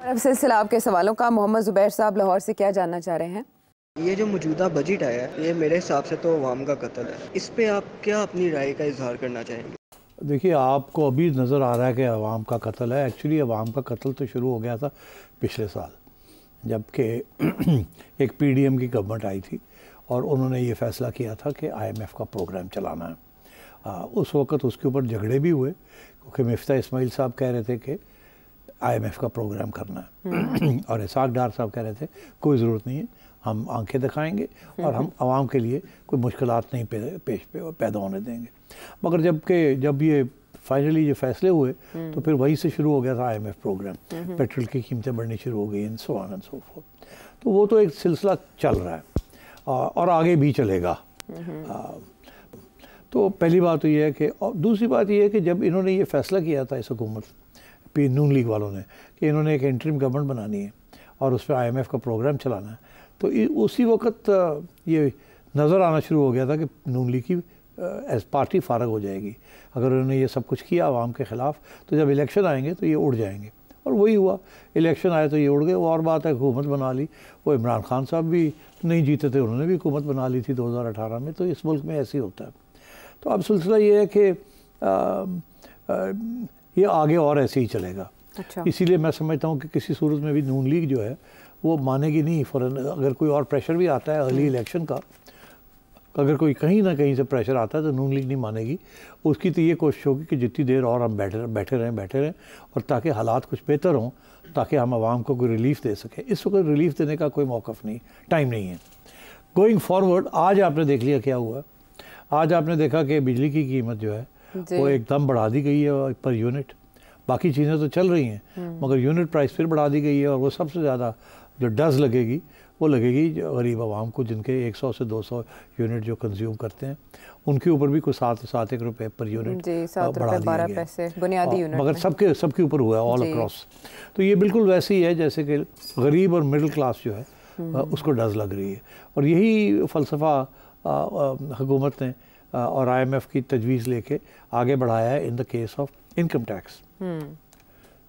अब सिलसिला आपके सवालों का मोहम्मद जुबैर साहब लाहौर से क्या जानना चाह रहे हैं ये जो मौजूदा बजट आया ये मेरे हिसाब से तो अवाम का कत्ल है इस पर आप क्या अपनी राय का इजहार करना चाहेंगे देखिए आपको अभी नज़र आ रहा है कि अवाम का कत्ल है एक्चुअली अवाम का कत्ल तो शुरू हो गया था पिछले साल जबकि एक पी की गवर्नमेंट आई थी और उन्होंने ये फैसला किया था कि आई का प्रोग्राम चलाना है आ, उस वक़्त उसके ऊपर झगड़े भी हुए क्योंकि मफ्ता इसमाइल साहब कह रहे थे कि आईएमएफ का प्रोग्राम करना है हम्म। और इसाक डार साहब कह रहे थे कोई ज़रूरत नहीं है हम आंखें दिखाएंगे और हम्म। हम आवाम के लिए कोई मुश्किल नहीं पेश पे पैदा होने देंगे मगर जबकि जब ये फाइनली ये फैसले हुए हम्म। तो फिर वहीं से शुरू हो गया था आईएमएफ प्रोग्राम पेट्रोल की कीमतें बढ़नी शुरू हो गई in so on and so forth तो वो तो एक सिलसिला चल रहा है और आगे भी चलेगा तो पहली बात तो ये है कि और दूसरी बात यह है कि जब इन्होंने ये फैसला किया था इस हुकूमत पी नून लीग वालों ने कि इन्होंने एक इंट्रीम गवर्नमेंट बनानी है और उस पर आई का प्रोग्राम चलाना है तो उसी वक्त ये नज़र आना शुरू हो गया था कि नून लीग की एज पार्टी फारग हो जाएगी अगर उन्होंने ये सब कुछ किया आवाम के ख़िलाफ़ तो जब इलेक्शन आएंगे तो ये उड़ जाएंगे और वही हुआ इलेक्शन आए तो ये उड़ गए और बात है हुकूमत बना ली वो इमरान खान साहब भी नहीं जीते थे उन्होंने भी हुकूमत बना ली थी 2018 में तो इस मुल्क में ऐसे ही होता है तो अब सिलसिला ये है कि ये आगे और ऐसे ही चलेगा अच्छा। इसीलिए मैं समझता हूँ कि किसी सूरत में भी नून लीग जो है वो मानेगी नहीं फ़ौरन अगर कोई और प्रेशर भी आता है अर्ली हम्म। इलेक्शन का अगर कोई कहीं ना कहीं से प्रेशर आता है तो नून लीग नहीं मानेगी उसकी तो ये कोशिश होगी कि जितनी देर और हम बैठे बैठे रहें बैठे रहें और ताकि हालात कुछ बेहतर हों ताकि हम आवाम को कोई रिलीफ दे सकें इस वक्त रिलीफ देने का कोई मौक़ नहीं टाइम नहीं है गोइंग फॉरवर्ड आज आपने देख लिया क्या हुआ आज आपने देखा कि बिजली की कीमत जो है वो एकदम बढ़ा दी गई है पर यूनिट बाकी चीज़ें तो चल रही हैं हम्म। मगर यूनिट प्राइस फिर बढ़ा दी गई है और वो सबसे ज़्यादा जो डज लगेगी वो लगेगी गरीब आवाम को जिनके 100 से 200 यूनिट जो कंज्यूम करते हैं उनके ऊपर भी कुछ सात सात एक रुपए पर यूनिट बढ़ा दिया गया बुनियादी यूनिट मगर सबके सबके ऊपर हुआ है ऑल अक्रॉस तो ये बिल्कुल वैसे ही है जैसे कि गरीब और मिडिल क्लास जो है हम्म। उसको डज लग रही है और यही फलसफा हुकूमत ने और आईएमएफ की तजवीज़ लेके आगे बढ़ाया है in the case of income tax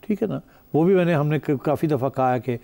ठीक है ना वो भी मैंने हमने काफ़ी दफ़ा कहा है कि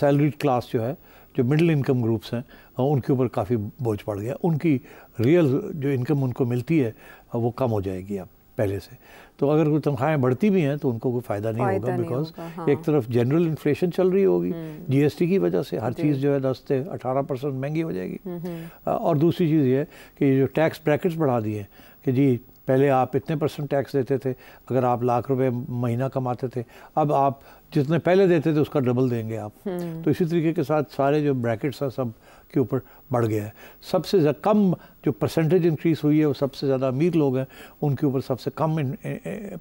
सैलरीड क्लास जो है जो मिडिल इनकम ग्रुप्स हैं उनके ऊपर काफ़ी बोझ पड़ गया उनकी रियल जो इनकम उनको मिलती है वो कम हो जाएगी अब पहले से तो अगर कोई तनख्वाहें बढ़ती भी हैं तो उनको कोई फ़ायदा नहीं होगा बिकॉज हाँ। एक तरफ जनरल इन्फ्लेशन चल रही होगी जीएसटी हम्म। की वजह से हर चीज़ जो है दस से अठारह परसेंट महंगी हो जाएगी हम्म, हम्म। और दूसरी चीज़ ये है कि जो टैक्स ब्रैकेट्स बढ़ा दिए कि जी पहले आप इतने परसेंट टैक्स देते थे अगर आप लाख रुपये महीना कमाते थे अब आप जितने पहले देते थे उसका डबल देंगे आप तो इसी तरीके के साथ सारे जो ब्रैकेट्स हैं सब के ऊपर बढ़ गया है सबसे कम जो परसेंटेज इंक्रीज़ हुई है वो सबसे ज़्यादा अमीर लोग हैं उनके ऊपर सबसे कम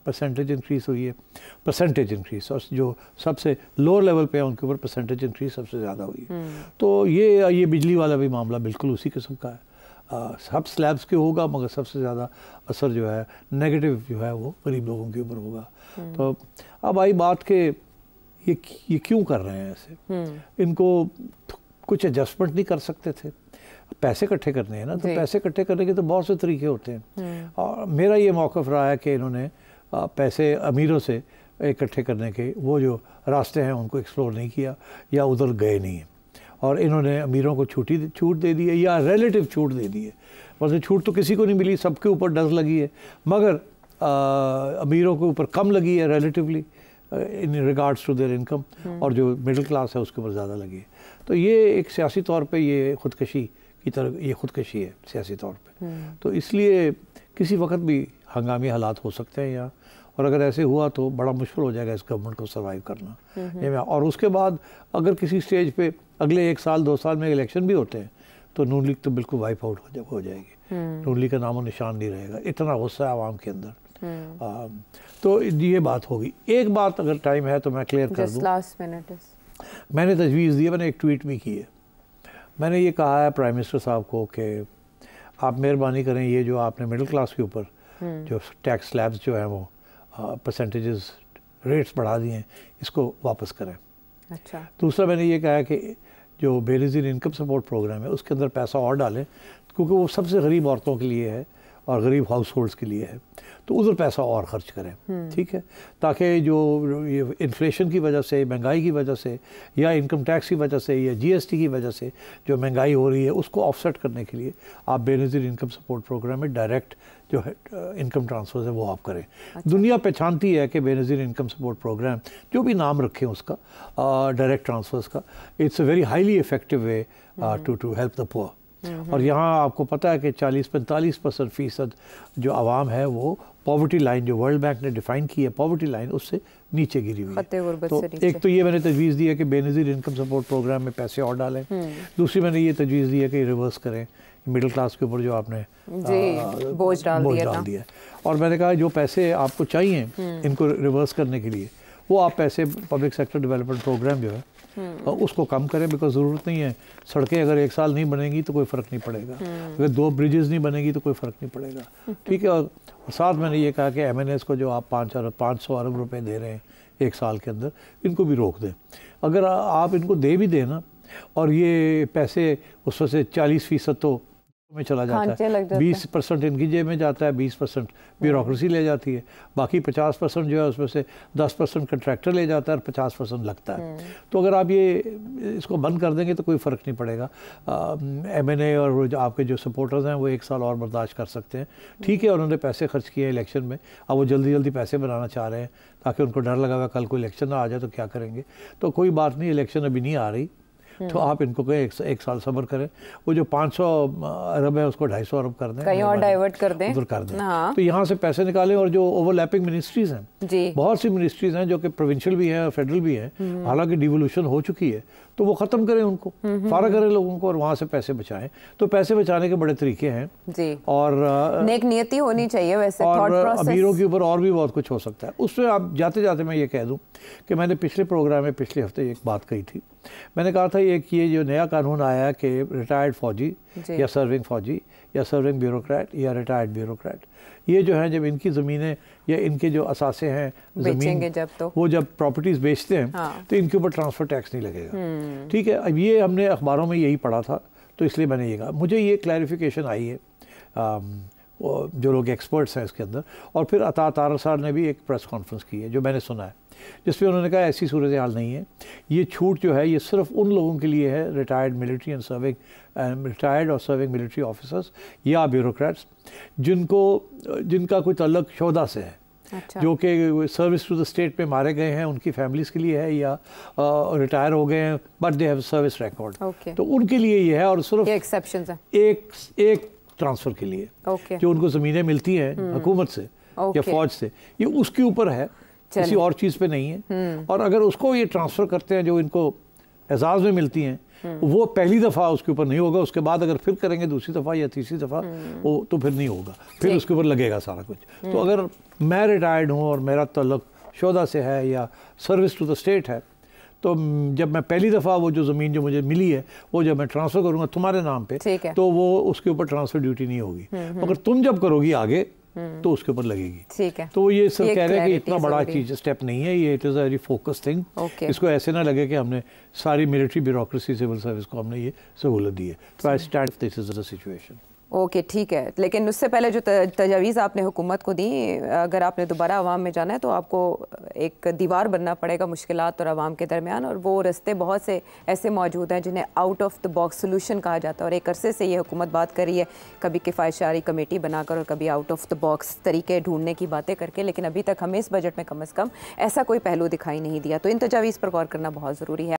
परसेंटेज इंक्रीज़ हुई है परसेंटेज इंक्रीज़ और जो सबसे लोअर लेवल पे है उनके ऊपर परसेंटेज इंक्रीज़ सबसे ज़्यादा हुई है हम्म। तो ये ये बिजली वाला भी मामला बिल्कुल उसी किस्म का है आ, सब स्लैब्स के होगा मगर सबसे ज़्यादा असर जो है नेगेटिव जो है वो गरीब लोगों के ऊपर होगा हम्म। तो अब आई बात के ये ये क्यों कर रहे हैं ऐसे हम्म। इनको कुछ एडजस्टमेंट नहीं कर सकते थे पैसे इकट्ठे करने हैं ना तो पैसे इकट्ठे करने के तो बहुत से तरीके होते हैं हम्म। और मेरा ये मौक़ रहा है कि इन्होंने पैसे अमीरों से इकट्ठे करने के वो जो रास्ते हैं उनको एक्सप्लोर नहीं किया या उधर गए नहीं हैं और इन्होंने अमीरों को छूटी छूट दे दी है या रिलेटिव छूट दे दी है वैसे मतलब छूट तो किसी को नहीं मिली सबके ऊपर डर लगी है मगर आ, अमीरों के ऊपर कम लगी है relatively in regards to their income और जो मिडिल क्लास है उसके ऊपर ज़्यादा लगी तो ये एक सियासी तौर पे ये खुदकशी की तरफ ये खुदकशी है सियासी तौर पे hmm. तो इसलिए किसी वक्त भी हंगामी हालात हो सकते हैं यहाँ और अगर ऐसे हुआ तो बड़ा मुश्किल हो जाएगा इस गवर्नमेंट को सर्वाइव करना hmm. और उसके बाद अगर किसी स्टेज पर अगले एक साल दो साल में इलेक्शन भी होते हैं तो नून लीग तो बिल्कुल वाइप आउट हो जाएगी hmm. नून लीग का नामो निशान नहीं रहेगा इतना गुस्सा है आवाम के अंदर आ, हम्म। um, तो ये बात होगी एक बात अगर टाइम है तो मैं क्लियर कर दूं लास्ट मिनट मैंने तजवीज़ दी है मैंने एक ट्वीट भी की है मैंने ये कहा है प्राइम मिनिस्टर साहब को कि आप मेहरबानी करें ये जो आपने मिडिल क्लास के ऊपर हम्म। जो टैक्स स्लैब्स जो हैं वो परसेंटेज uh, रेट्स बढ़ा दिए हैं इसको वापस करें अच्छा दूसरा मैंने ये कहा कि जो बेरिजिन इनकम सपोर्ट प्रोग्राम है उसके अंदर पैसा और डालें क्योंकि वो सबसे गरीब औरतों के लिए है और गरीब हाउस होल्ड्स के लिए है तो उधर पैसा और ख़र्च करें ठीक है ताकि जो ये इन्फ्लेशन की वजह से महंगाई की वजह से या इनकम टैक्स की वजह से या जीएसटी की वजह से जो महंगाई हो रही है उसको ऑफसेट करने के लिए आप बेनजीर इनकम सपोर्ट प्रोग्राम में डायरेक्ट जो है इनकम ट्रांसफर है वो आप करें अच्छा। दुनिया पहचानती है कि बेनज़ीर इनकम सपोर्ट प्रोग्राम जो भी नाम रखें उसका डायरेक्ट ट्रांसफर्स का it's a very highly effective way to to help the poor और हम्म। यहाँ आपको पता है कि 40-45 परसेंट फ़ीसद जो आवाम है वो पॉवर्टी लाइन जो वर्ल्ड बैंक ने डिफाइन की है पॉवर्टी लाइन उससे नीचे गिरी हुई है तो एक तो ये मैंने तजवीज़ दी है कि बेनज़ीर इनकम सपोर्ट प्रोग्राम में पैसे और डालें हम्म। दूसरी मैंने ये तजवीज़ दी है कि रिवर्स करें मिडिल क्लास के ऊपर जो आपने जी, बोझ डाल बोझ दिया, डाल दिया और मैंने कहा जो पैसे आपको चाहिए हम्म। इनको रिवर्स करने के लिए वो आप पैसे पब्लिक सेक्टर डेवलपमेंट प्रोग्राम जो है हम्म। और उसको कम करें बिकॉज ज़रूरत नहीं है सड़कें अगर एक साल नहीं बनेंगी तो कोई फ़र्क नहीं पड़ेगा हम्म। अगर दो ब्रिजेस नहीं बनेगी तो कोई फ़र्क नहीं पड़ेगा हम्म। ठीक है और साथ मैंने ये कहा कि एम को जो आप पाँच अरब पाँच सौ अरब रुपये दे रहे हैं एक साल के अंदर इनको भी रोक दें अगर आप इनको दे भी दें ना और ये पैसे वजह से चालीस फ़ीसद तो में चला जाता है बीस परसेंट इनकी जेब में जाता है बीस परसेंट ब्यूरोसी ले जाती है बाकी पचास परसेंट जो है उसमें से दस परसेंट कंट्रैक्टर ले जाता है और पचास परसेंट लगता है हम्म। तो अगर आप ये इसको बंद कर देंगे तो कोई फ़र्क नहीं पड़ेगा एम एन ए और जो आपके जो सपोर्टर्स हैं वो एक साल और बर्दाश्त कर सकते हैं हम्म। ठीक है उन्होंने पैसे खर्च किए हैं इलेक्शन में अब वो जल्दी जल्दी पैसे बनाना चाह रहे हैं ताकि उनको डर लगा हुआ कल कोई इलेक्शन ना आ जाए तो क्या करेंगे तो कोई बात नहीं इलेक्शन अभी नहीं आ रही तो हम्म। आप इनको कहें एक, एक साल सबर करें वो जो 500 अरब है उसको 250 अरब कर दें कहीं और डाइवर्ट कर दें उधर कर दें हाँ। तो यहाँ से पैसे निकालें और जो ओवरलैपिंग मिनिस्ट्रीज हैं बहुत सी मिनिस्ट्रीज हैं जो कि प्रोविंशियल भी हैं और फेडरल भी हैं हम्म। हालांकि डिवोल्यूशन हो चुकी है तो वो ख़त्म करें उनको फारा करें लोगों को और वहाँ से पैसे बचाएं तो पैसे बचाने के बड़े तरीके हैं जी और नेक नियति होनी चाहिए वैसे और अमीरों के ऊपर और भी बहुत कुछ हो सकता है उसमें आप जाते जाते मैं ये कह दूँ कि मैंने पिछले प्रोग्राम में पिछले हफ्ते एक बात कही थी मैंने कहा था ये कि ये जो नया कानून आया है कि रिटायर्ड फौजी या सर्विंग फौजी या सर्विंग ब्यूरोक्रेट या रिटायर्ड ब्यूरोक्रेट ये जो है जब इनकी ज़मीनें या इनके जो असासे हैं ज़मीन जब तो वो जब प्रॉपर्टीज़ बेचते हैं हाँ। तो इनके ऊपर ट्रांसफ़र टैक्स नहीं लगेगा हम्म। ठीक है अब ये हमने अखबारों में यही पढ़ा था तो इसलिए मैंने ये कहा मुझे ये क्लैरिफिकेशन आई है जो लोग एक्सपर्ट्स हैं इसके अंदर और फिर अता तारा साहब ने भी एक प्रेस कॉन्फ्रेंस की है जो मैंने सुना है जिसमें उन्होंने कहा ऐसी सूरत हाल नहीं है ये छूट जो है ये सिर्फ उन लोगों के लिए है retired military and serving retired और सर्विंग मिलिट्री ऑफिसर्स या ब्यूरोक्रेट्स जिनको जिनका कोई तलक शोदा से है अच्छा। जो कि सर्विस टू द स्टेट पे मारे गए हैं उनकी फैमिलीज के लिए है या रिटायर uh, हो गए हैं but they have service record तो उनके लिए ये है और सिर्फ एक्सेप्शन एक एक ट्रांसफ़र के लिए okay. जो उनको ज़मीनें मिलती हैं hmm. हुकूमत से okay. या फ़ौज से ये उसके ऊपर है किसी और चीज़ पे नहीं है hmm. और अगर उसको ये ट्रांसफ़र करते हैं जो इनको एजाज़ में मिलती हैं hmm. वो पहली दफ़ा उसके ऊपर नहीं होगा उसके बाद अगर फिर करेंगे दूसरी दफ़ा या तीसरी दफ़ा वो तो फिर नहीं होगा फिर उसके ऊपर लगेगा सारा कुछ तो अगर मैं रिटायर्ड हूँ और मेरा तल्लक शोदा से है या सर्विस टू द स्टेट है तो जब मैं पहली दफ़ा वो जो ज़मीन जो मुझे मिली है वो जब मैं ट्रांसफ़र करूँगा तुम्हारे नाम पे तो वो उसके ऊपर ट्रांसफ़र ड्यूटी नहीं होगी हम्म, हम्म। मगर तुम जब करोगी आगे हम्म। तो उसके ऊपर लगेगी ठीक है तो ये सब कह रहे हैं कि इतना बड़ा चीज स्टेप नहीं है ये it is very focus thing इसको ऐसे ना लगे कि हमने सारी मिलिट्री ब्यूरोक्रेसी सिविल सर्विस को हमने ये सहूलत दी है तो I start this is the situation okay ठीक है लेकिन उससे पहले जो तजावीज़ आपने हुकूमत को दी अगर आपने दोबारा आवाम में जाना है तो आपको एक दीवार बनना पड़ेगा मुश्किल और आवाम के दरमियान और वो रस्ते बहुत से ऐसे मौजूद हैं जिन्हें out of the box solution कहा जाता है और एक अरसे से ये हुकूमत बात कर रही है कभी किफायशारी कमेटी बनाकर और कभी आउट ऑफ द बॉक्स तरीके ढूंढने की बातें करके लेकिन अभी तक हमें इस बजट में कम अज़ कम ऐसा कोई पहलू दिखाई नहीं दिया तो इन तजावीज़ पर गौर करना बहुत ज़रूरी है